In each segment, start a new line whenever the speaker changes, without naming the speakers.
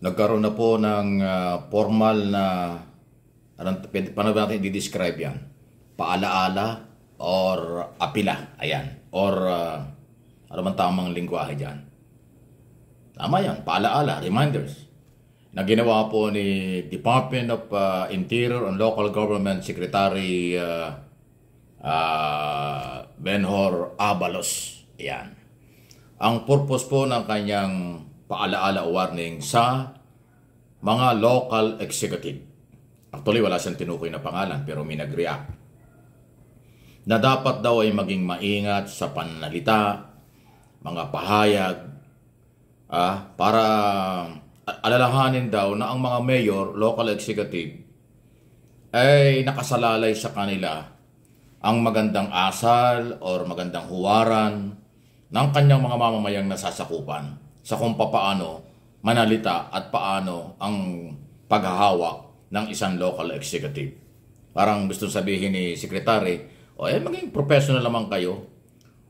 nagkaroon na po ng uh, formal na anong, paano ba natin i-describe yan? Paalaala or apila, ayan. Or uh, ano man tamang lingwahe dyan. Tama yan, paalaala, reminders na ginawa po ni Department of uh, Interior and Local Government Secretary uh, uh, Benhor Abalos. Ayan. Ang purpose po ng kanyang paalaala o warning sa mga local executive. Actually, wala siyang tinukoy na pangalan pero may nag-react na dapat daw ay maging maingat sa panalita, mga pahayag, ah, para alalahanin daw na ang mga mayor, local executive, ay nakasalalay sa kanila ang magandang asal or magandang huwaran ng kanyang mga mamamayang nasasakupan sa kung paano manalita at paano ang paghahawak ng isang local executive. Parang gusto sabihin ni Secretary, o eh, maging professional naman kayo.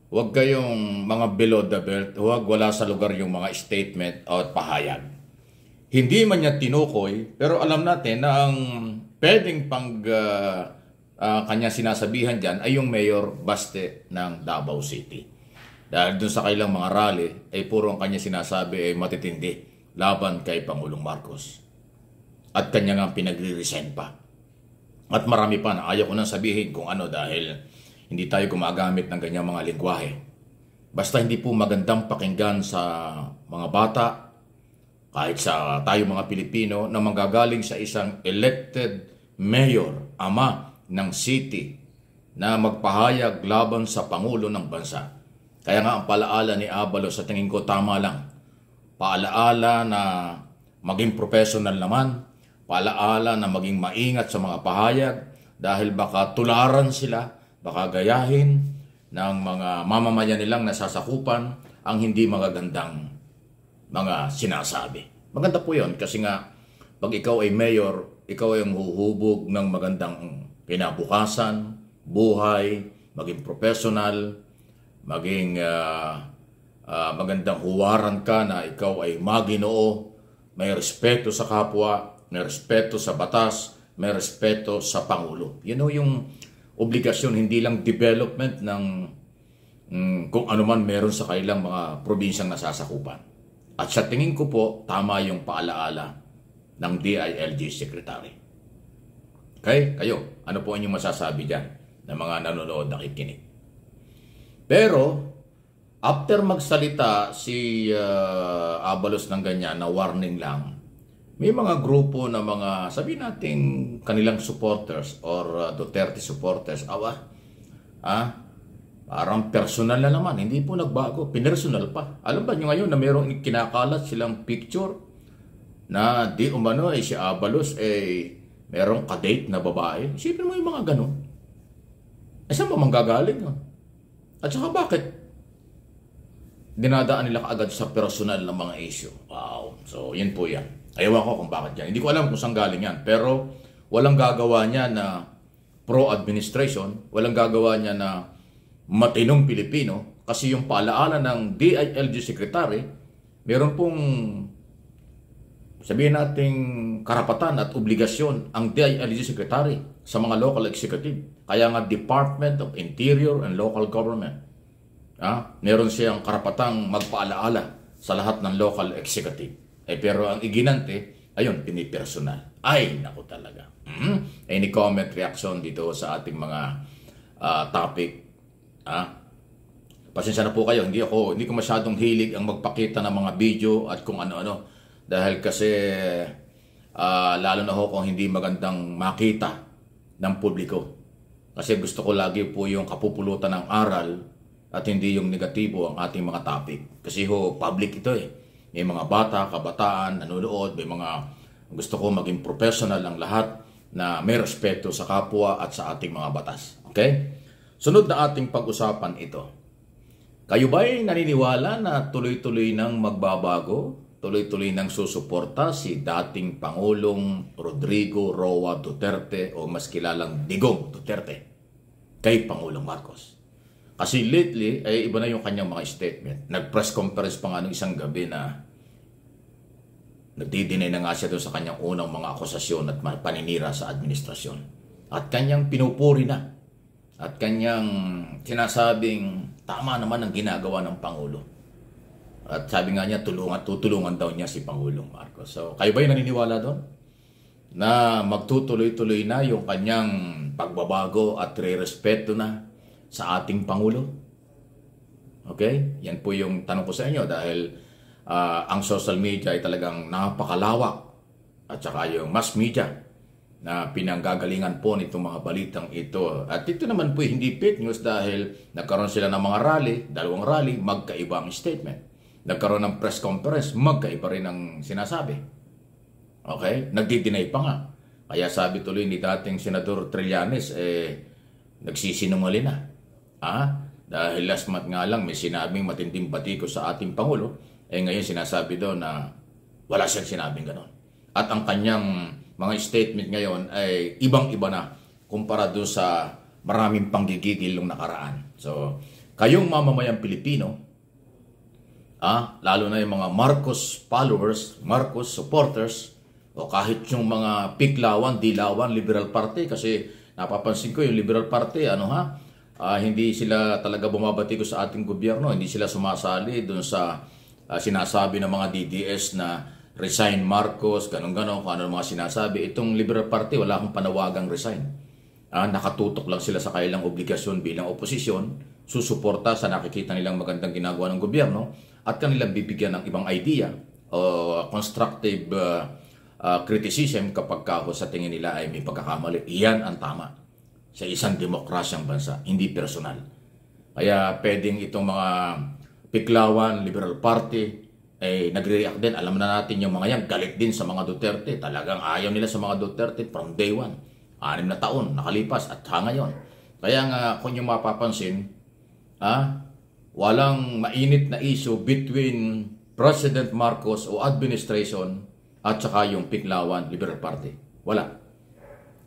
Huwag kayong mga below the belt, huwag wala sa lugar yung mga statement at pahayag. Hindi man niya tinukoy, pero alam natin na ang pwedeng pang uh, uh, kanya sinasabihan dyan ay yung Mayor Baste ng Davao City. Dahil doon sa kailang mga rally ay puro ang kanya sinasabi ay matitindi laban kay Pangulong Marcos. At kanya nga pinagre-resign pa. At marami pa na ayaw ko nang sabihin kung ano dahil hindi tayo gumagamit ng ganyang mga lingwahe. Basta hindi po magandang pakinggan sa mga bata, kahit sa tayo mga Pilipino na manggagaling sa isang elected mayor, ama ng city na magpahayag laban sa Pangulo ng Bansa kaya nga ang paalaala ni Abalo sa tingin ko tama lang. Paalaala na maging professional naman, paalaala na maging maingat sa mga pahayag dahil baka tularan sila, baka gayahin ng mga mamamayan nilang nasasakupan ang hindi magagandang mga sinasabi. Maganda po yon kasi nga pag ikaw ay mayor, ikaw ay ang huhubog ng magandang kinabukasan, buhay, maging professional, maging uh, uh, magandang huwaran ka na ikaw ay maginoo, may respeto sa kapwa, may respeto sa batas, may respeto sa Pangulo. You know, yung obligasyon, hindi lang development ng um, kung ano man meron sa kailang mga probinsyang nasasakupan. At sa tingin ko po, tama yung paalaala ng DILG Secretary. Okay? Kayo, ano po inyong masasabi dyan ng mga nanonood nakikinig? Pero, after magsalita si uh, ah, Abalos ng ganyan na warning lang, may mga grupo na mga, sabi natin, kanilang supporters or uh, Duterte supporters, awa, ah, parang personal na naman, hindi po nagbago, pinersonal pa. Alam ba nyo ngayon na mayroong kinakalat silang picture na di umano eh si Abalos eh merong kadate na babae. Isipin mo yung mga ganun. Eh saan ba manggagaling yun? At saka bakit dinadaan nila kaagad sa personal ng mga issue? Wow. So, yun po yan. Ayawan ko kung bakit yan. Hindi ko alam kung saan galing yan. Pero, walang gagawa niya na pro-administration, walang gagawa niya na matinong Pilipino, kasi yung paalaala ng DILG Secretary, meron pong sabihin nating karapatan at obligasyon ang DILG Secretary sa mga local executive. Kaya nga Department of Interior and Local Government. Ah, meron siyang karapatang magpaalaala sa lahat ng local executive. Eh, pero ang iginante, ayun, pinipersonal. Ay, naku talaga. Mm-hmm. Any comment, reaction dito sa ating mga uh, topic? Ah, pasensya na po kayo. Hindi ako, hindi ko masyadong hilig ang magpakita ng mga video at kung ano-ano. Dahil kasi, uh, lalo na ho kung hindi magandang makita ng publiko. Kasi gusto ko lagi po yung kapupulutan ng aral at hindi yung negatibo ang ating mga topic. Kasi ho, public ito eh. May mga bata, kabataan, nanonood, may mga gusto ko maging professional ang lahat na may respeto sa kapwa at sa ating mga batas. Okay? Sunod na ating pag-usapan ito. Kayo ba'y naniniwala na tuloy-tuloy nang magbabago tuloy-tuloy nang susuporta si dating Pangulong Rodrigo Roa Duterte o mas kilalang Digong Duterte kay Pangulong Marcos. Kasi lately, ay iba na yung kanyang mga statement. Nag-press conference pa nga nung isang gabi na nagdidinay na nga siya doon sa kanyang unang mga akusasyon at paninira sa administrasyon. At kanyang pinupuri na. At kanyang sinasabing tama naman ang ginagawa ng Pangulo. At sabi nga niya, tulungan, tutulungan daw niya si Pangulong Marcos. So, kayo ba yung naniniwala doon? Na magtutuloy-tuloy na yung kanyang pagbabago at re-respeto na sa ating Pangulo? Okay? Yan po yung tanong ko sa inyo dahil uh, ang social media ay talagang napakalawak at saka yung mass media na pinanggagalingan po nitong mga balitang ito. At ito naman po hindi fake news dahil nagkaroon sila ng mga rally, dalawang rally, magkaibang statement nagkaroon ng press conference, magkaiba rin ang sinasabi. Okay? Nagtitinay pa nga. Kaya sabi tuloy ni dating Senador Trillanes, eh, nagsisinungaling na. Ah? Dahil last month nga lang may sinabing matinding batiko sa ating Pangulo, eh ngayon sinasabi daw na wala siyang sinabing ganon. At ang kanyang mga statement ngayon ay ibang-iba na kumpara doon sa maraming panggigigil nung nakaraan. So, kayong mamamayang Pilipino, ah, lalo na yung mga Marcos followers, Marcos supporters, o kahit yung mga piglawan, Dilawan, Liberal Party, kasi napapansin ko yung Liberal Party, ano ha, ah, hindi sila talaga bumabati ko sa ating gobyerno, hindi sila sumasali doon sa ah, sinasabi ng mga DDS na resign Marcos, ganun-ganon, kung ano mga sinasabi. Itong Liberal Party, wala akong panawagang resign ah, nakatutok lang sila sa kailang obligasyon bilang oposisyon, susuporta sa nakikita nilang magandang ginagawa ng gobyerno at kanilang bibigyan ng ibang idea o uh, constructive uh, uh, criticism kapag ka sa tingin nila ay may pagkakamali. Iyan ang tama sa isang demokrasyang bansa, hindi personal. Kaya pwedeng itong mga Piklawan, Liberal Party, eh, nagre-react din. Alam na natin yung mga yan, galit din sa mga Duterte. Talagang ayaw nila sa mga Duterte from day one anim na taon nakalipas at ha ngayon. Kaya nga kung nyo mapapansin, ah, walang mainit na issue between President Marcos o administration at saka yung Piglawan Liberal Party. Wala.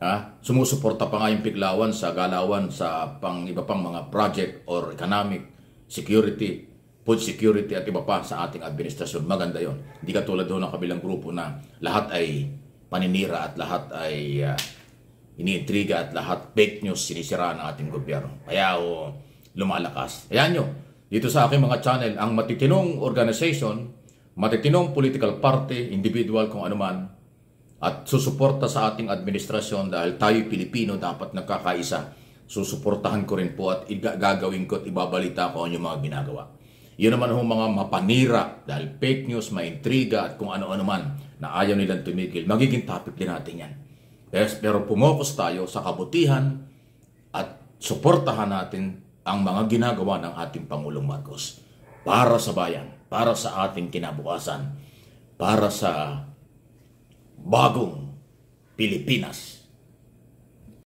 Ha? Sumusuporta pa nga yung Piglawan sa galawan sa pang iba pang mga project or economic, security, food security at iba pa sa ating administrasyon. Maganda yon. Hindi katulad doon ng kabilang grupo na lahat ay paninira at lahat ay uh, iniintriga at lahat fake news sinisira ng ating gobyerno. Kaya oh, lumalakas. Ayan nyo, dito sa aking mga channel, ang matitinong organization, matitinong political party, individual kung anuman, at susuporta sa ating administrasyon dahil tayo Pilipino dapat nagkakaisa. Susuportahan ko rin po at gagawin ko at ibabalita ko ang mga ginagawa. Yun naman ho mga mapanira dahil fake news, maintriga at kung ano-ano man na ayaw nilang tumigil. Magiging topic din natin yan. Pero pumokus tayo sa kabutihan at suportahan natin ang mga ginagawa ng ating Pangulong Marcos para sa bayan, para sa ating kinabukasan, para sa bagong Pilipinas.